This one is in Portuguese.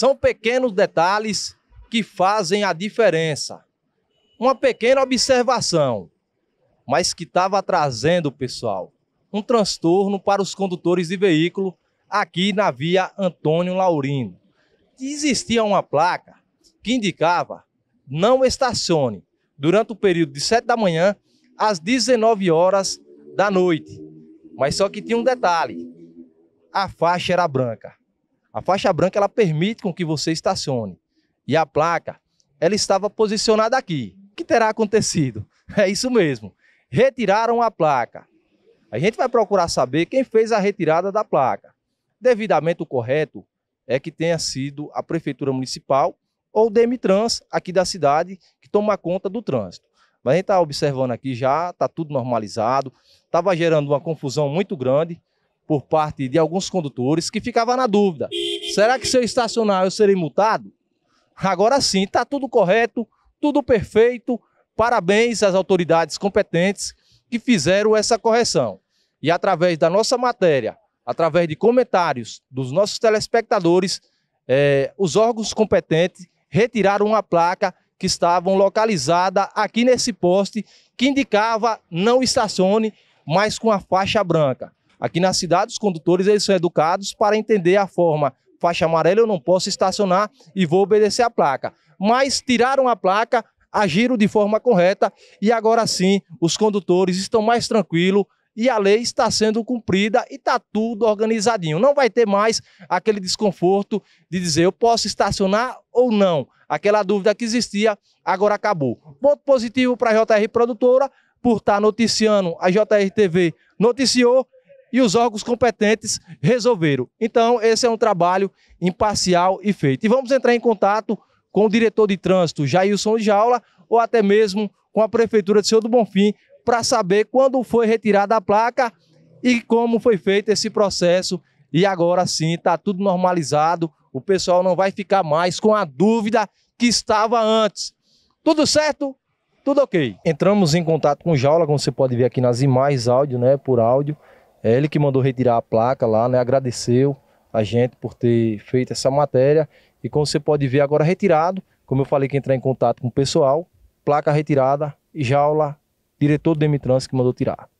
São pequenos detalhes que fazem a diferença. Uma pequena observação, mas que estava trazendo, pessoal, um transtorno para os condutores de veículo aqui na via Antônio Laurino. Existia uma placa que indicava não estacione durante o período de 7 da manhã às 19 horas da noite. Mas só que tinha um detalhe: a faixa era branca. A faixa branca ela permite com que você estacione. E a placa, ela estava posicionada aqui. O que terá acontecido? É isso mesmo. Retiraram a placa. A gente vai procurar saber quem fez a retirada da placa. Devidamente o correto é que tenha sido a prefeitura municipal ou o Demitrans aqui da cidade que toma conta do trânsito. Mas a gente está observando aqui já, está tudo normalizado, estava gerando uma confusão muito grande por parte de alguns condutores que ficava na dúvida: será que se eu estacionar eu serei multado? Agora sim, está tudo correto, tudo perfeito. Parabéns às autoridades competentes que fizeram essa correção. E através da nossa matéria, através de comentários dos nossos telespectadores, é, os órgãos competentes retiraram uma placa que estavam localizada aqui nesse poste que indicava não estacione, mas com a faixa branca. Aqui na cidade, os condutores eles são educados para entender a forma faixa amarela, eu não posso estacionar e vou obedecer a placa. Mas tiraram a placa, agiram de forma correta e agora sim os condutores estão mais tranquilos e a lei está sendo cumprida e está tudo organizadinho. Não vai ter mais aquele desconforto de dizer eu posso estacionar ou não. Aquela dúvida que existia agora acabou. Ponto positivo para a JR Produtora por estar tá noticiando, a JR TV noticiou e os órgãos competentes resolveram. Então, esse é um trabalho imparcial e feito. E vamos entrar em contato com o diretor de trânsito, Jailson de Jaula, ou até mesmo com a Prefeitura de Senhor do Bonfim, para saber quando foi retirada a placa e como foi feito esse processo. E agora sim, está tudo normalizado, o pessoal não vai ficar mais com a dúvida que estava antes. Tudo certo? Tudo ok. Entramos em contato com o Jaula, como você pode ver aqui nas imagens, áudio, né, por áudio. É ele que mandou retirar a placa lá, né? Agradeceu a gente por ter feito essa matéria. E como você pode ver, agora retirado, como eu falei que entrar em contato com o pessoal, placa retirada, jaula, diretor do Demitrans que mandou tirar.